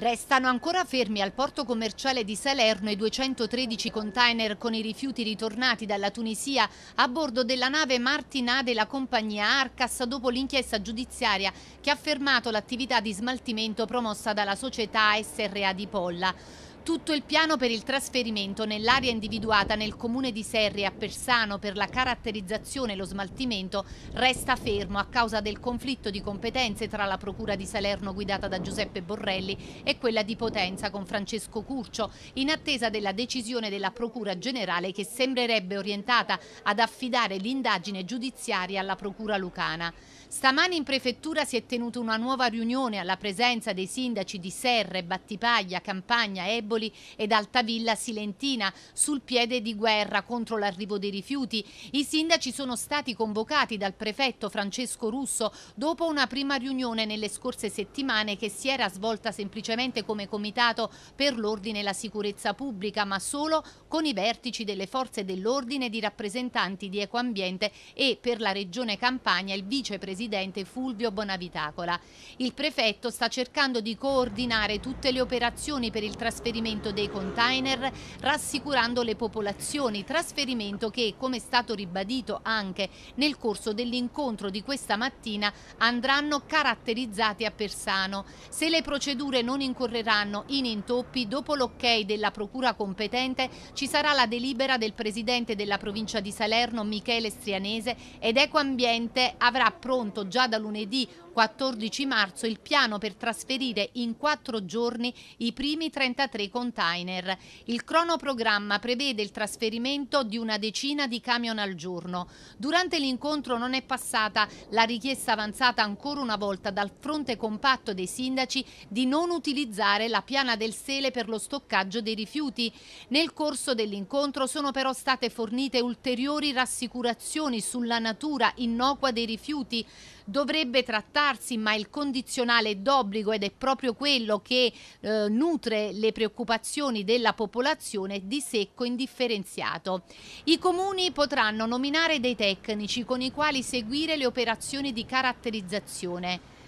Restano ancora fermi al porto commerciale di Salerno i 213 container con i rifiuti ritornati dalla Tunisia a bordo della nave Martinà della compagnia Arcas dopo l'inchiesta giudiziaria che ha fermato l'attività di smaltimento promossa dalla società SRA di Polla. Tutto il piano per il trasferimento nell'area individuata nel comune di Serri a Persano per la caratterizzazione e lo smaltimento resta fermo a causa del conflitto di competenze tra la Procura di Salerno guidata da Giuseppe Borrelli e quella di Potenza con Francesco Curcio in attesa della decisione della Procura Generale che sembrerebbe orientata ad affidare l'indagine giudiziaria alla Procura Lucana. Stamani in prefettura si è tenuta una nuova riunione alla presenza dei sindaci di Serre, Battipaglia, Campagna, Ebro Eboli ed Altavilla Silentina sul piede di guerra contro l'arrivo dei rifiuti. I sindaci sono stati convocati dal prefetto Francesco Russo dopo una prima riunione nelle scorse settimane che si era svolta semplicemente come comitato per l'ordine e la sicurezza pubblica, ma solo con i vertici delle forze dell'ordine di rappresentanti di Ecoambiente e per la Regione Campania il vicepresidente Fulvio Bonavitacola. Il prefetto sta cercando di coordinare tutte le operazioni per il trasferimento trasferimento dei container, rassicurando le popolazioni, trasferimento che, come è stato ribadito anche nel corso dell'incontro di questa mattina, andranno caratterizzati a Persano. Se le procedure non incorreranno in intoppi, dopo l'ok della procura competente ci sarà la delibera del presidente della provincia di Salerno, Michele Strianese, ed Ecoambiente avrà pronto già da lunedì 14 marzo il piano per trasferire in quattro giorni i primi 33 container. Il cronoprogramma prevede il trasferimento di una decina di camion al giorno. Durante l'incontro non è passata la richiesta avanzata ancora una volta dal fronte compatto dei sindaci di non utilizzare la piana del Sele per lo stoccaggio dei rifiuti. Nel corso dell'incontro sono però state fornite ulteriori rassicurazioni sulla natura innocua dei rifiuti dovrebbe trattarsi, ma il condizionale d'obbligo ed è proprio quello che eh, nutre le preoccupazioni della popolazione di secco indifferenziato. I comuni potranno nominare dei tecnici con i quali seguire le operazioni di caratterizzazione.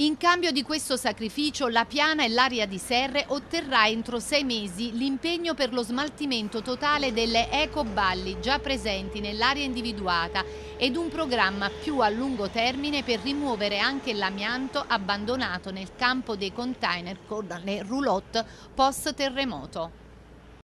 In cambio di questo sacrificio, la piana e l'area di serre otterrà entro sei mesi l'impegno per lo smaltimento totale delle ecoballi già presenti nell'area individuata ed un programma più a lungo termine per rimuovere anche l'amianto abbandonato nel campo dei container con le roulotte post-terremoto.